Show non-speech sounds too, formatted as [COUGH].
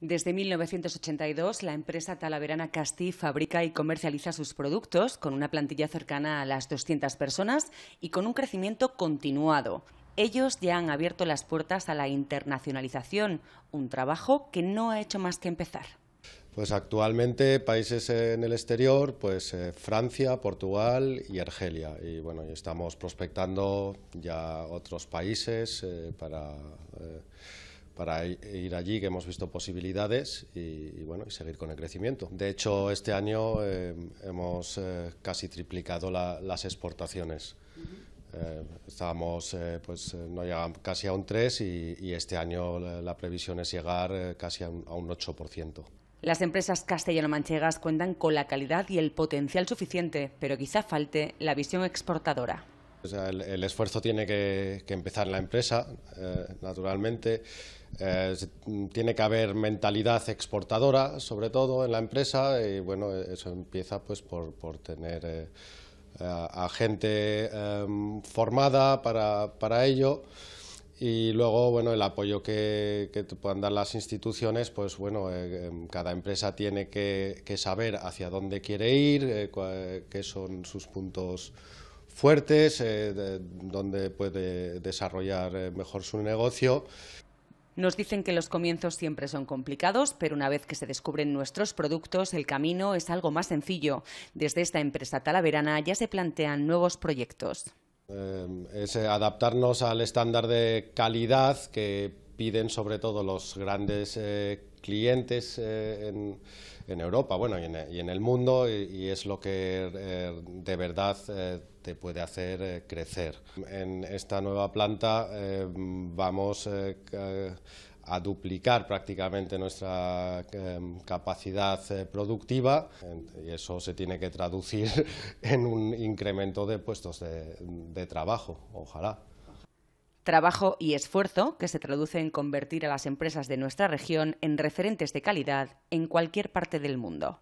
Desde 1982, la empresa talaverana Castí fabrica y comercializa sus productos con una plantilla cercana a las 200 personas y con un crecimiento continuado. Ellos ya han abierto las puertas a la internacionalización, un trabajo que no ha hecho más que empezar. Pues actualmente países en el exterior, pues eh, Francia, Portugal y Argelia. Y bueno, estamos prospectando ya otros países eh, para... Eh, para ir allí, que hemos visto posibilidades y, bueno, y seguir con el crecimiento. De hecho, este año eh, hemos eh, casi triplicado las exportaciones. Eh, estábamos, pues no llegaban casi a un 3 y, este año la, previsión es llegar casi a un, a un 8%. Las empresas castellano-manchegas cuentan con la calidad y el potencial suficiente, pero quizá falte la visión exportadora el, esfuerzo tiene que, empezar en la empresa, eh, naturalmente. Eh, tiene que haber mentalidad exportadora, sobre todo en la empresa, y bueno, eso empieza pues por, tener eh, a, gente em, formada para, para, ello. Y luego, bueno, el apoyo que, te puedan dar las instituciones, pues bueno, em, cada empresa tiene que, saber hacia dónde quiere ir, qué son sus puntos fuertes, eh, donde puede desarrollar eh, mejor su negocio. Nos dicen que los comienzos siempre son complicados, pero una vez que se descubren nuestros productos, el camino es algo más sencillo. Desde esta empresa talaverana ya se plantean nuevos proyectos. Eh, es adaptarnos al estándar de calidad que piden sobre todo los grandes eh, clientes eh, en, Europa y, en, el mundo y, es lo que eh, de verdad eh, te puede hacer crecer. En esta nueva planta vamos a duplicar prácticamente nuestra em, capacidad productiva y eso se tiene que traducir [LAUGHS] en un incremento de puestos de trabajo, ojalá trabajo y esfuerzo que se traduce en convertir a las empresas de nuestra región en referentes de calidad en cualquier parte del mundo.